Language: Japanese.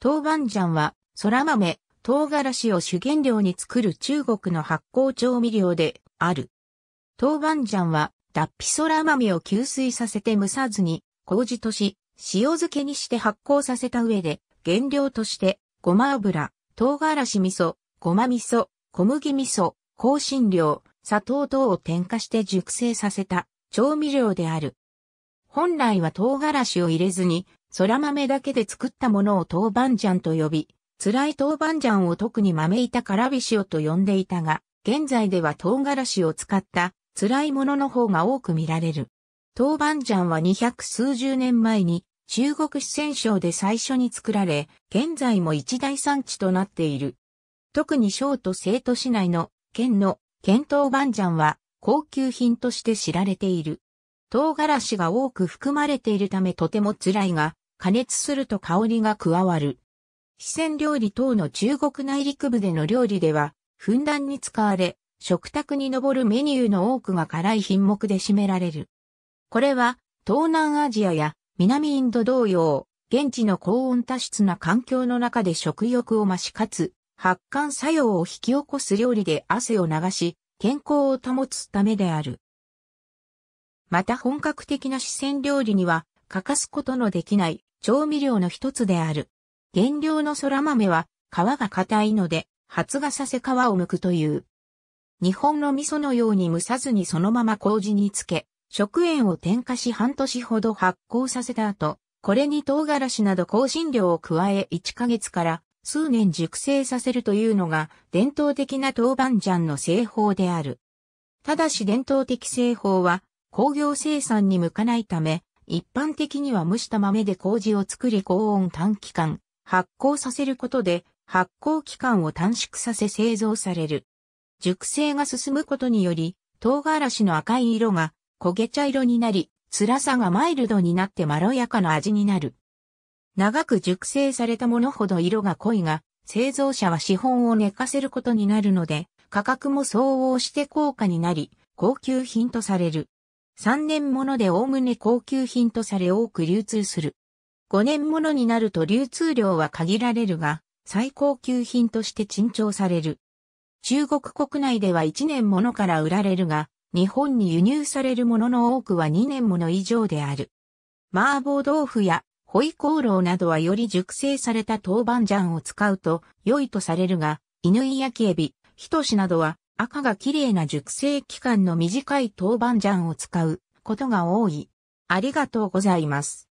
豆板醤は、空豆、唐辛子を主原料に作る中国の発酵調味料である。豆板醤は、脱皮空豆を吸水させて蒸さずに、麹とし、塩漬けにして発酵させた上で、原料として、ごま油、唐辛子味噌、ごま味噌、小麦味噌、香辛料、砂糖等を添加して熟成させた調味料である。本来は唐辛子を入れずに空豆だけで作ったものを豆板醤と呼び、辛い豆板醤を特に豆板からび塩と呼んでいたが、現在では唐辛子を使った辛いものの方が多く見られる。豆板醤は二百数十年前に中国四川省で最初に作られ、現在も一大産地となっている。特に省都生徒市内の県の県豆板醤は高級品として知られている。唐辛子が多く含まれているためとても辛いが、加熱すると香りが加わる。四川料理等の中国内陸部での料理では、ふんだんに使われ、食卓に上るメニューの多くが辛い品目で占められる。これは、東南アジアや南インド同様、現地の高温多湿な環境の中で食欲を増しかつ、発汗作用を引き起こす料理で汗を流し、健康を保つためである。また本格的な四川料理には欠かすことのできない調味料の一つである。原料の空豆は皮が硬いので発芽させ皮を剥くという。日本の味噌のように蒸さずにそのまま麹につけ、食塩を添加し半年ほど発酵させた後、これに唐辛子など香辛料を加え1ヶ月から数年熟成させるというのが伝統的な豆板醤の製法である。ただし伝統的製法は工業生産に向かないため、一般的には蒸した豆で麹を作り高温短期間、発酵させることで発酵期間を短縮させ製造される。熟成が進むことにより、唐辛子の赤い色が焦げ茶色になり、辛さがマイルドになってまろやかな味になる。長く熟成されたものほど色が濃いが、製造者は資本を寝かせることになるので、価格も相応して高価になり、高級品とされる。3年ものでおおむね高級品とされ多く流通する。5年ものになると流通量は限られるが、最高級品として珍重される。中国国内では1年ものから売られるが、日本に輸入されるものの多くは2年もの以上である。麻婆豆腐やホイコーローなどはより熟成された豆板醤を使うと良いとされるが、犬焼きエビ、ひとしなどは赤が綺麗な熟成期間の短い豆板醤を使うことが多い。ありがとうございます。